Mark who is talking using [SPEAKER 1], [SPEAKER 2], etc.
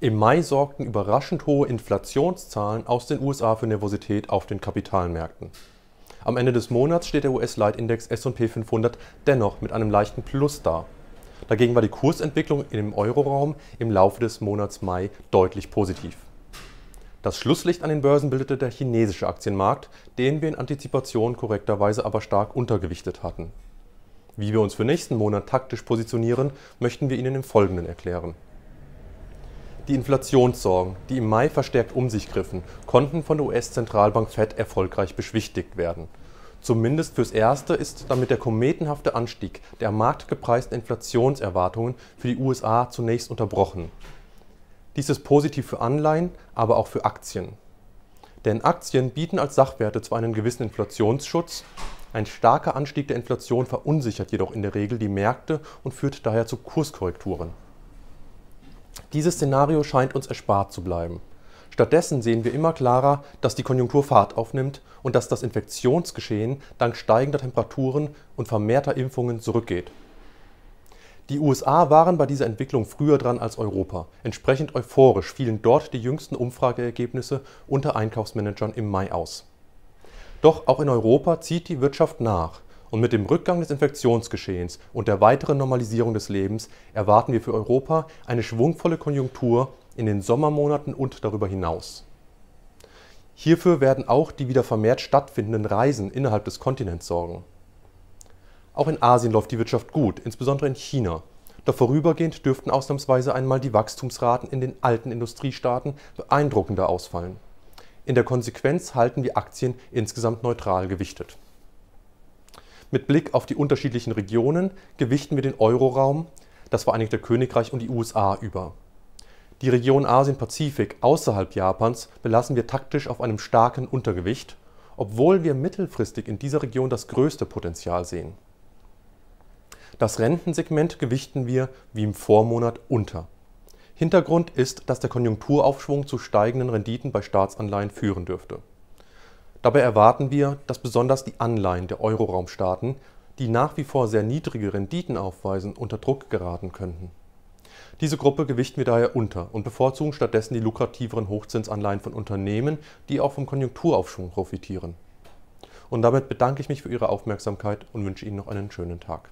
[SPEAKER 1] Im Mai sorgten überraschend hohe Inflationszahlen aus den USA für Nervosität auf den Kapitalmärkten. Am Ende des Monats steht der US-Leitindex SP 500 dennoch mit einem leichten Plus da. Dagegen war die Kursentwicklung im Euroraum im Laufe des Monats Mai deutlich positiv. Das Schlusslicht an den Börsen bildete der chinesische Aktienmarkt, den wir in Antizipation korrekterweise aber stark untergewichtet hatten. Wie wir uns für nächsten Monat taktisch positionieren, möchten wir Ihnen im Folgenden erklären. Die Inflationssorgen, die im Mai verstärkt um sich griffen, konnten von der US-Zentralbank Fed erfolgreich beschwichtigt werden. Zumindest fürs Erste ist damit der kometenhafte Anstieg der am Markt gepreisten Inflationserwartungen für die USA zunächst unterbrochen. Dies ist positiv für Anleihen, aber auch für Aktien. Denn Aktien bieten als Sachwerte zwar einen gewissen Inflationsschutz, ein starker Anstieg der Inflation verunsichert jedoch in der Regel die Märkte und führt daher zu Kurskorrekturen. Dieses Szenario scheint uns erspart zu bleiben. Stattdessen sehen wir immer klarer, dass die Konjunktur Fahrt aufnimmt und dass das Infektionsgeschehen dank steigender Temperaturen und vermehrter Impfungen zurückgeht. Die USA waren bei dieser Entwicklung früher dran als Europa. Entsprechend euphorisch fielen dort die jüngsten Umfrageergebnisse unter Einkaufsmanagern im Mai aus. Doch auch in Europa zieht die Wirtschaft nach. Und mit dem Rückgang des Infektionsgeschehens und der weiteren Normalisierung des Lebens erwarten wir für Europa eine schwungvolle Konjunktur in den Sommermonaten und darüber hinaus. Hierfür werden auch die wieder vermehrt stattfindenden Reisen innerhalb des Kontinents sorgen. Auch in Asien läuft die Wirtschaft gut, insbesondere in China. Doch vorübergehend dürften ausnahmsweise einmal die Wachstumsraten in den alten Industriestaaten beeindruckender ausfallen. In der Konsequenz halten wir Aktien insgesamt neutral gewichtet. Mit Blick auf die unterschiedlichen Regionen gewichten wir den Euroraum, das Vereinigte Königreich und die USA über. Die Region Asien-Pazifik außerhalb Japans belassen wir taktisch auf einem starken Untergewicht, obwohl wir mittelfristig in dieser Region das größte Potenzial sehen. Das Rentensegment gewichten wir wie im Vormonat unter. Hintergrund ist, dass der Konjunkturaufschwung zu steigenden Renditen bei Staatsanleihen führen dürfte. Dabei erwarten wir, dass besonders die Anleihen der Euroraumstaaten, die nach wie vor sehr niedrige Renditen aufweisen, unter Druck geraten könnten. Diese Gruppe gewichten wir daher unter und bevorzugen stattdessen die lukrativeren Hochzinsanleihen von Unternehmen, die auch vom Konjunkturaufschwung profitieren. Und damit bedanke ich mich für Ihre Aufmerksamkeit und wünsche Ihnen noch einen schönen Tag.